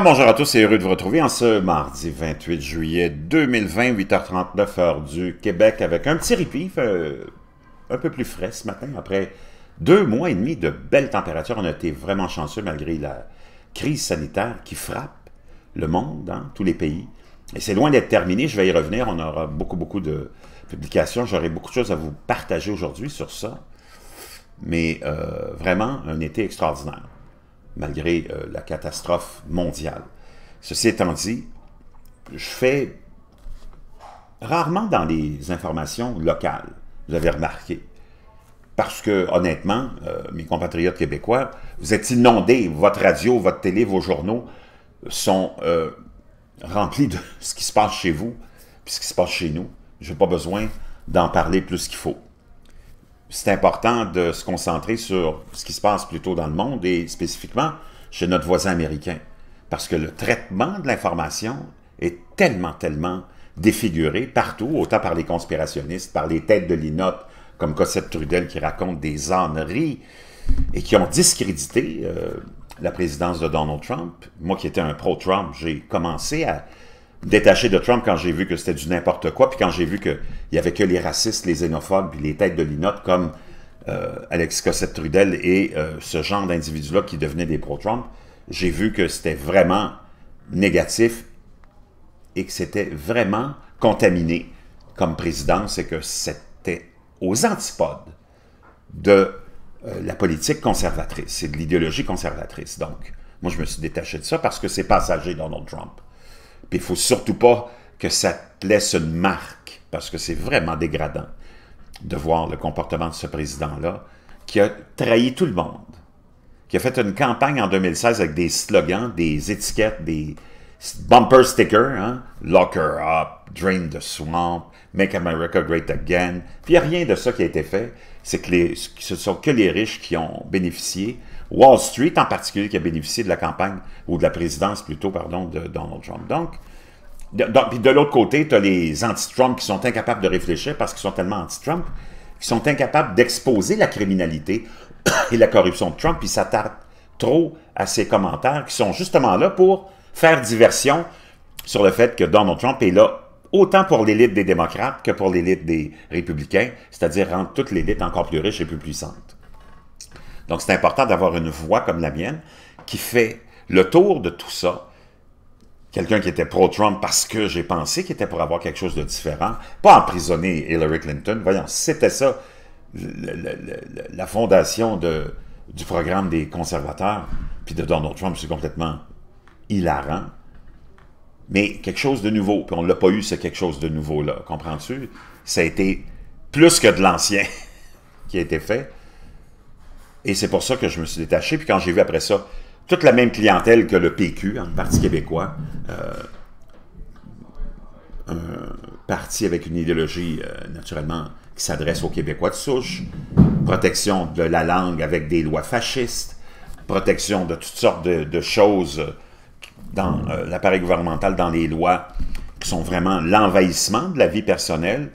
bonjour à tous et heureux de vous retrouver en ce mardi 28 juillet 2020, 8h39 heure du Québec, avec un petit répit euh, un peu plus frais ce matin. Après deux mois et demi de belles températures, on a été vraiment chanceux malgré la crise sanitaire qui frappe le monde, dans hein, tous les pays. Et c'est loin d'être terminé, je vais y revenir, on aura beaucoup, beaucoup de publications, j'aurai beaucoup de choses à vous partager aujourd'hui sur ça. Mais euh, vraiment, un été extraordinaire malgré euh, la catastrophe mondiale. Ceci étant dit, je fais rarement dans les informations locales, vous avez remarqué. Parce que, honnêtement, euh, mes compatriotes québécois, vous êtes inondés, votre radio, votre télé, vos journaux sont euh, remplis de ce qui se passe chez vous, puis ce qui se passe chez nous. Je n'ai pas besoin d'en parler plus qu'il faut c'est important de se concentrer sur ce qui se passe plutôt dans le monde et spécifiquement chez notre voisin américain. Parce que le traitement de l'information est tellement, tellement défiguré partout, autant par les conspirationnistes, par les têtes de l'INOT, comme Cossette Trudel qui raconte des âneries et qui ont discrédité euh, la présidence de Donald Trump. Moi qui étais un pro-Trump, j'ai commencé à, détaché de Trump quand j'ai vu que c'était du n'importe quoi, puis quand j'ai vu qu'il n'y avait que les racistes, les xénophobes, puis les têtes de linotte comme euh, Alex Cossette-Trudel et euh, ce genre d'individus-là qui devenaient des pro-Trump, j'ai vu que c'était vraiment négatif et que c'était vraiment contaminé comme président. C'est que c'était aux antipodes de euh, la politique conservatrice et de l'idéologie conservatrice. Donc, moi, je me suis détaché de ça parce que c'est passager, Donald Trump. Puis il faut surtout pas que ça te laisse une marque, parce que c'est vraiment dégradant de voir le comportement de ce président-là, qui a trahi tout le monde, qui a fait une campagne en 2016 avec des slogans, des étiquettes, des, Bumper sticker, hein. locker Lock up, drain the swamp, make America great again. Puis il a rien de ça qui a été fait. C'est que ce sont que les riches qui ont bénéficié. Wall Street en particulier qui a bénéficié de la campagne, ou de la présidence plutôt, pardon, de Donald Trump. Donc, de, l'autre côté, tu as les anti-Trump qui sont incapables de réfléchir parce qu'ils sont tellement anti-Trump, qui sont incapables d'exposer la criminalité et la corruption de Trump, puis s'attardent trop à ces commentaires qui sont justement là pour faire diversion sur le fait que Donald Trump est là autant pour l'élite des démocrates que pour l'élite des républicains, c'est-à-dire rendre toute l'élite encore plus riche et plus puissante. Donc c'est important d'avoir une voix comme la mienne qui fait le tour de tout ça. Quelqu'un qui était pro-Trump parce que j'ai pensé qu'il était pour avoir quelque chose de différent. Pas emprisonner Hillary Clinton. Voyons, c'était ça la fondation de, du programme des conservateurs puis de Donald Trump. C'est complètement hilarant, mais quelque chose de nouveau. Puis on ne l'a pas eu, ce quelque chose de nouveau-là. Comprends-tu? Ça a été plus que de l'ancien qui a été fait. Et c'est pour ça que je me suis détaché. Puis quand j'ai vu après ça, toute la même clientèle que le PQ, un parti québécois, euh, un parti avec une idéologie, euh, naturellement, qui s'adresse aux Québécois de souche, protection de la langue avec des lois fascistes, protection de toutes sortes de, de choses dans euh, l'appareil gouvernemental, dans les lois qui sont vraiment l'envahissement de la vie personnelle,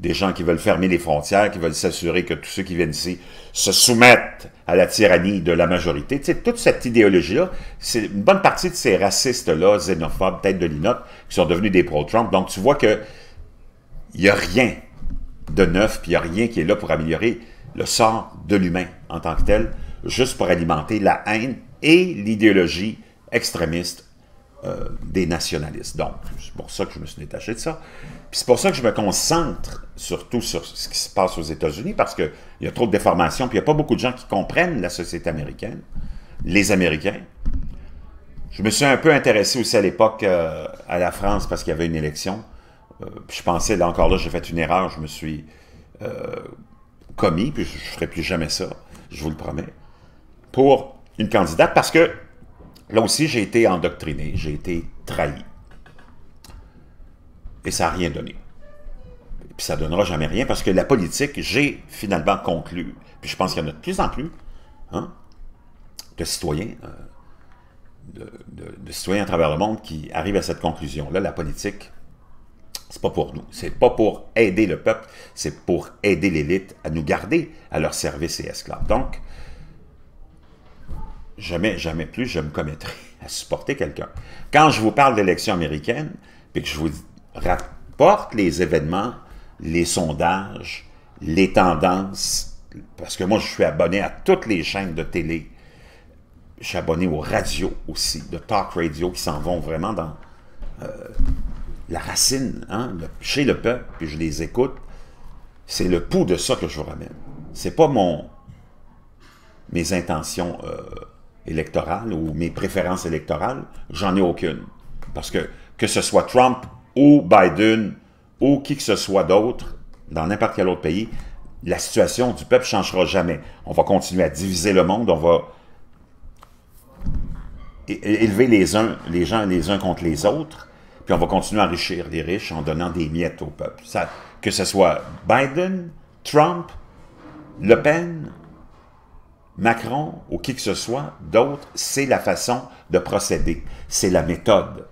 des gens qui veulent fermer les frontières, qui veulent s'assurer que tous ceux qui viennent ici se soumettent à la tyrannie de la majorité. toute cette idéologie-là, c'est une bonne partie de ces racistes-là, xénophobes, tête de linotte, qui sont devenus des pro-Trump. Donc tu vois que il n'y a rien de neuf, puis il n'y a rien qui est là pour améliorer le sort de l'humain en tant que tel, juste pour alimenter la haine et l'idéologie extrémiste euh, des nationalistes. Donc, c'est pour ça que je me suis détaché de ça. Puis c'est pour ça que je me concentre surtout sur ce qui se passe aux États-Unis, parce qu'il y a trop de déformations, puis il n'y a pas beaucoup de gens qui comprennent la société américaine, les Américains. Je me suis un peu intéressé aussi à l'époque euh, à la France, parce qu'il y avait une élection. Euh, puis je pensais, là encore là, j'ai fait une erreur, je me suis commis, puis je ne ferai plus jamais ça, je vous le promets, pour une candidate, parce que Là aussi, j'ai été endoctriné, j'ai été trahi. Et ça n'a rien donné. Puis ça ne donnera jamais rien parce que la politique, j'ai finalement conclu, puis je pense qu'il y en a de plus en plus, hein, de citoyens, euh, de, citoyens à travers le monde qui arrivent à cette conclusion-là. La politique, c'est pas pour nous. C'est pas pour aider le peuple, c'est pour aider l'élite à nous garder à leur service et esclaves. Donc, jamais, jamais plus je me commettrai à supporter quelqu'un. Quand je vous parle d'élection américaine, puis que je vous rapporte les événements, les sondages, les tendances, parce que moi, je suis abonné à toutes les chaînes de télé. Je suis abonné aux radios aussi, de talk radio, qui s'en vont vraiment dans euh, la racine, hein, chez le peuple, puis je les écoute. C'est le pouls de ça que je vous ramène. C'est pas mon mes intentions euh, électorale ou mes préférences électorales, j'en ai aucune. Parce que que ce soit Trump ou Biden ou qui que ce soit d'autre, dans n'importe quel autre pays, la situation du peuple ne changera jamais. On va continuer à diviser le monde, on va élever les uns, les gens les uns contre les autres, puis on va continuer à enrichir les riches en donnant des miettes au peuple. Ça, que ce soit Biden, Trump, Le Pen, Macron ou qui que ce soit d'autres, c'est la façon de procéder. C'est la méthode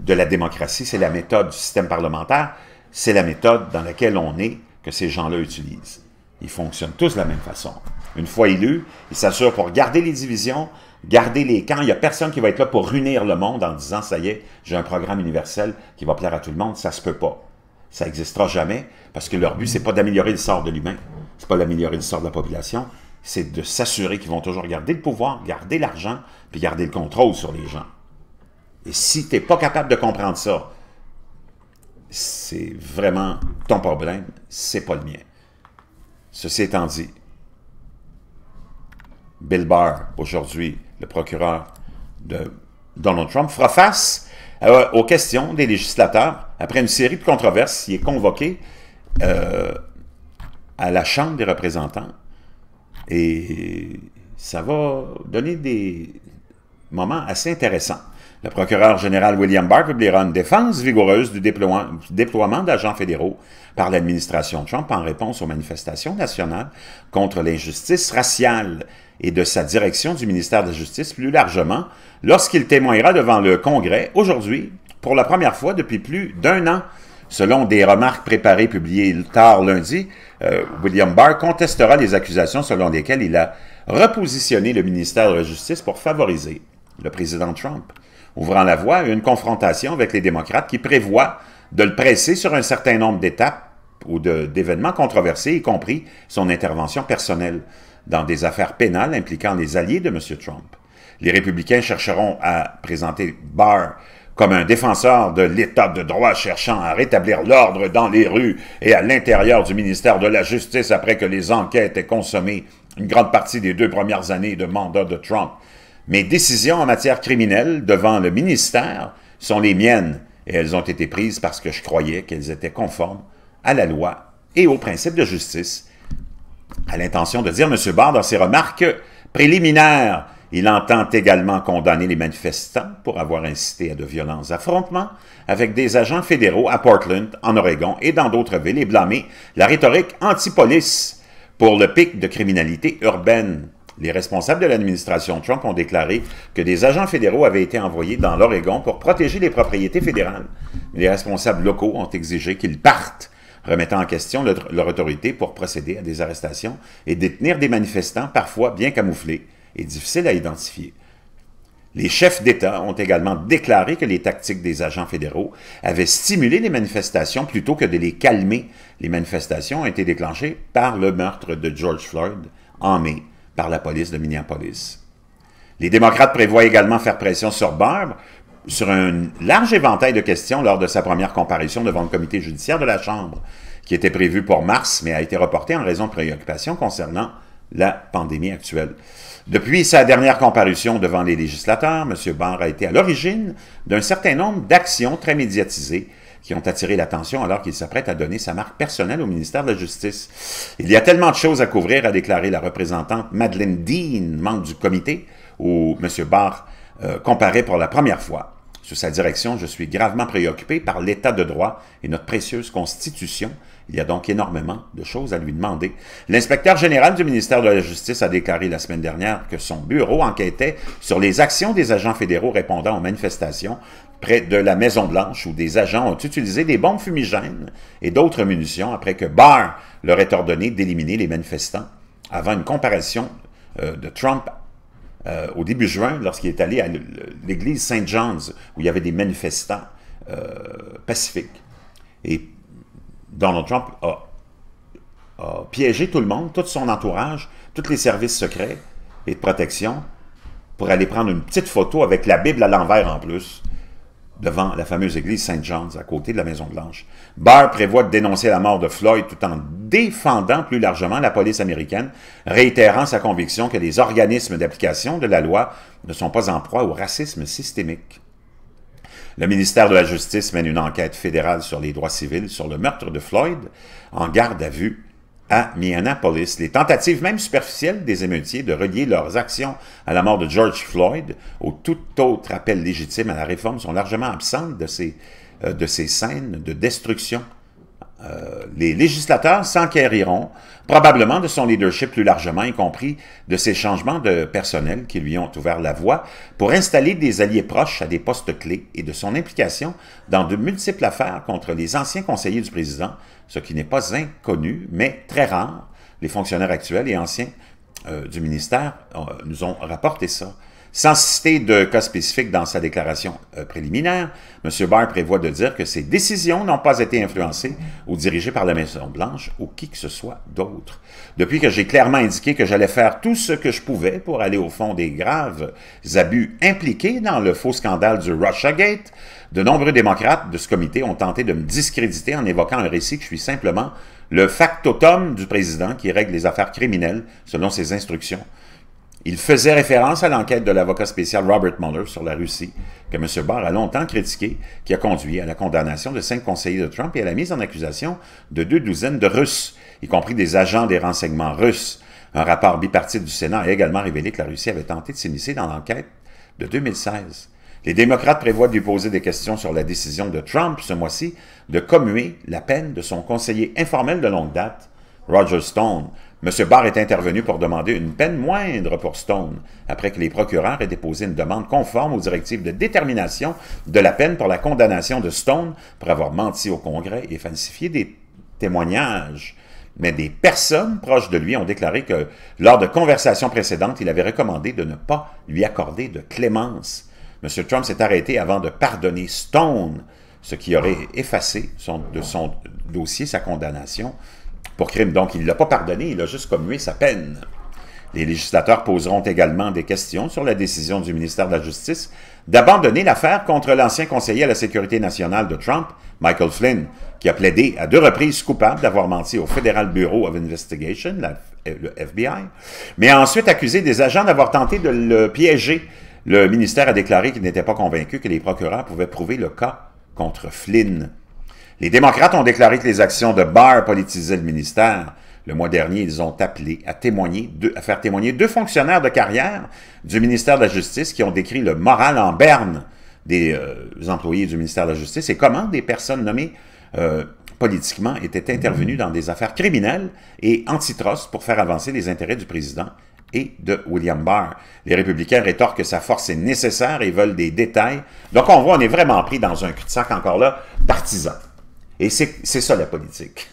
de la démocratie, c'est la méthode du système parlementaire, c'est la méthode dans laquelle on est que ces gens-là utilisent. Ils fonctionnent tous de la même façon. Une fois élus, ils s'assurent pour garder les divisions, garder les camps. Il n'y a personne qui va être là pour unir le monde en disant, ça y est, j'ai un programme universel qui va plaire à tout le monde. Ça ne se peut pas. Ça n'existera jamais parce que leur but, n'est pas d'améliorer le sort de l'humain. n'est pas d'améliorer le sort de la population c'est de s'assurer qu'ils vont toujours garder le pouvoir, garder l'argent, puis garder le contrôle sur les gens. Et si tu n'es pas capable de comprendre ça, c'est vraiment ton problème, c'est pas le mien. Ceci étant dit, Bill Barr, aujourd'hui le procureur de Donald Trump, fera face euh, aux questions des législateurs après une série de controverses. Il est convoqué euh, à la Chambre des représentants et ça va donner des moments assez intéressants. Le procureur général William Barr publiera une défense vigoureuse du déploiement d'agents fédéraux par l'administration Trump en réponse aux manifestations nationales contre l'injustice raciale et de sa direction du ministère de la Justice plus largement lorsqu'il témoignera devant le Congrès aujourd'hui pour la première fois depuis plus d'un an Selon des remarques préparées publiées tard lundi, euh, William Barr contestera les accusations selon lesquelles il a repositionné le ministère de la Justice pour favoriser le président Trump, ouvrant la voie à une confrontation avec les démocrates qui prévoit de le presser sur un certain nombre d'étapes ou d'événements controversés, y compris son intervention personnelle dans des affaires pénales impliquant les alliés de M. Trump. Les républicains chercheront à présenter Barr comme un défenseur de l'état de droit cherchant à rétablir l'ordre dans les rues et à l'intérieur du ministère de la Justice après que les enquêtes aient consommé une grande partie des deux premières années de mandat de Trump. Mes décisions en matière criminelle devant le ministère sont les miennes et elles ont été prises parce que je croyais qu'elles étaient conformes à la loi et aux principes de justice. À l'intention de dire M. Barr dans ses remarques préliminaires il entend également condamner les manifestants pour avoir incité à de violents affrontements avec des agents fédéraux à Portland, en Oregon et dans d'autres villes et blâmer la rhétorique anti-police pour le pic de criminalité urbaine. Les responsables de l'administration Trump ont déclaré que des agents fédéraux avaient été envoyés dans l'Oregon pour protéger les propriétés fédérales. les responsables locaux ont exigé qu'ils partent remettant en question leur autorité pour procéder à des arrestations et détenir des manifestants parfois bien camouflés est difficile à identifier. Les chefs d'État ont également déclaré que les tactiques des agents fédéraux avaient stimulé les manifestations plutôt que de les calmer. Les manifestations ont été déclenchées par le meurtre de George Floyd en mai par la police de Minneapolis. Les démocrates prévoient également faire pression sur Barb sur un large éventail de questions lors de sa première comparution devant le comité judiciaire de la Chambre, qui était prévu pour mars mais a été reporté en raison de préoccupations concernant la pandémie actuelle. Depuis sa dernière comparution devant les législateurs, M. Barr a été à l'origine d'un certain nombre d'actions très médiatisées qui ont attiré l'attention alors qu'il s'apprête à donner sa marque personnelle au ministère de la Justice. Il y a tellement de choses à couvrir, a déclaré la représentante Madeleine Dean, membre du comité, où M. Barr euh, comparait pour la première fois. Sous sa direction, je suis gravement préoccupé par l'état de droit et notre précieuse constitution il y a donc énormément de choses à lui demander. L'inspecteur général du ministère de la Justice a déclaré la semaine dernière que son bureau enquêtait sur les actions des agents fédéraux répondant aux manifestations près de la Maison-Blanche où des agents ont utilisé des bombes fumigènes et d'autres munitions après que Barr leur ait ordonné d'éliminer les manifestants avant une comparaison euh, de Trump euh, au début juin lorsqu'il est allé à l'église Saint jeans où il y avait des manifestants euh, pacifiques. Et Donald Trump a, piégé tout le monde, tout son entourage, tous les services secrets et de protection pour aller prendre une petite photo avec la Bible à l'envers en plus devant la fameuse église Saint jeans à côté de la Maison-Blanche. Barr prévoit de dénoncer la mort de Floyd tout en défendant plus largement la police américaine, réitérant sa conviction que les organismes d'application de la loi ne sont pas en proie au racisme systémique. Le ministère de la Justice mène une enquête fédérale sur les droits civils sur le meurtre de Floyd en garde à vue à Minneapolis. Les tentatives même superficielles des émeutiers de relier leurs actions à la mort de George Floyd ou tout autre appel légitime à la réforme sont largement absentes de ces, euh, de ces scènes de destruction euh, les législateurs s'enquériront probablement de son leadership plus largement, y compris de ces changements de personnel qui lui ont ouvert la voie pour installer des alliés proches à des postes clés et de son implication dans de multiples affaires contre les anciens conseillers du président, ce qui n'est pas inconnu, mais très rare. Les fonctionnaires actuels et anciens euh, du ministère euh, nous ont rapporté ça. Sans citer de cas spécifique dans sa déclaration euh, préliminaire, M. Barr prévoit de dire que ses décisions n'ont pas été influencées ou dirigées par la Maison-Blanche ou qui que ce soit d'autre. Depuis que j'ai clairement indiqué que j'allais faire tout ce que je pouvais pour aller au fond des graves abus impliqués dans le faux scandale du Russiagate, de nombreux démocrates de ce comité ont tenté de me discréditer en évoquant un récit que je suis simplement le factotum du président qui règle les affaires criminelles selon ses instructions il faisait référence à l'enquête de l'avocat spécial Robert Mueller sur la Russie, que M. Barr a longtemps critiqué, qui a conduit à la condamnation de cinq conseillers de Trump et à la mise en accusation de deux douzaines de Russes, y compris des agents des renseignements russes. Un rapport bipartite du Sénat a également révélé que la Russie avait tenté de s'immiscer dans l'enquête de 2016. Les démocrates prévoient de lui poser des questions sur la décision de Trump ce mois-ci de commuer la peine de son conseiller informel de longue date, Roger Stone, M. Barr est intervenu pour demander une peine moindre pour Stone, après que les procureurs aient déposé une demande conforme aux directives de détermination de la peine pour la condamnation de Stone pour avoir menti au Congrès et falsifié des témoignages. Mais des personnes proches de lui ont déclaré que, lors de conversations précédentes, il avait recommandé de ne pas lui accorder de clémence. M. Trump s'est arrêté avant de pardonner Stone, ce qui aurait effacé de son dossier sa condamnation pour crime. Donc, il ne l'a pas pardonné, il a juste commué sa peine. Les législateurs poseront également des questions sur la décision du ministère de la Justice d'abandonner l'affaire contre l'ancien conseiller à la sécurité nationale de Trump, Michael Flynn, qui a plaidé à deux reprises coupable d'avoir menti au Federal Bureau of Investigation, euh, le FBI, mais a ensuite accusé des agents d'avoir tenté de le piéger. Le ministère a déclaré qu'il n'était pas convaincu que les procureurs pouvaient prouver le cas contre Flynn. Les démocrates ont déclaré que les actions de Barr politisaient le ministère. Le mois dernier, ils ont appelé à, témoigner deux, à faire témoigner deux fonctionnaires de carrière du ministère de la Justice qui ont décrit le moral en berne des euh, employés du ministère de la Justice et comment des personnes nommées euh, politiquement étaient intervenues dans des affaires criminelles et antitrust pour faire avancer les intérêts du président et de William Barr. Les républicains rétorquent que sa force est nécessaire et veulent des détails. Donc on voit, on est vraiment pris dans un cul sac encore là, partisan. Et c'est ça la politique.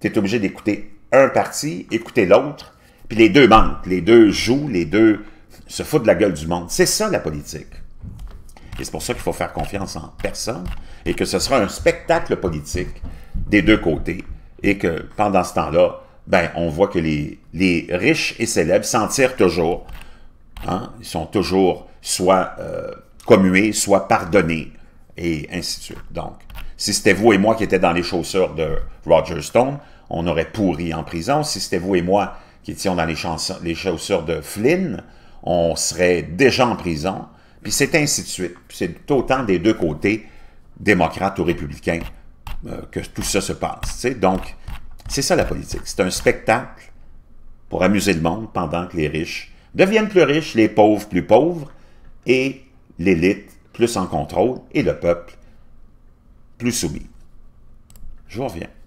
Tu es obligé d'écouter un parti, écouter l'autre, puis les deux mentent, les deux jouent, les deux se foutent de la gueule du monde. C'est ça la politique. Et c'est pour ça qu'il faut faire confiance en personne et que ce sera un spectacle politique des deux côtés et que pendant ce temps-là, ben, on voit que les, les riches et célèbres s'en tirent toujours. Hein? Ils sont toujours soit euh, commués, soit pardonnés et ainsi de suite. Donc, si c'était vous et moi qui étions dans les chaussures de Roger Stone, on aurait pourri en prison. Si c'était vous et moi qui étions dans les, chaussures de Flynn, on serait déjà en prison. Puis c'est ainsi de suite. C'est tout autant des deux côtés, démocrates ou républicains, euh, que tout ça se passe. Donc, c'est ça la politique. C'est un spectacle pour amuser le monde pendant que les riches deviennent plus riches, les pauvres plus pauvres, et l'élite plus en contrôle, et le peuple plus soumis. Je reviens.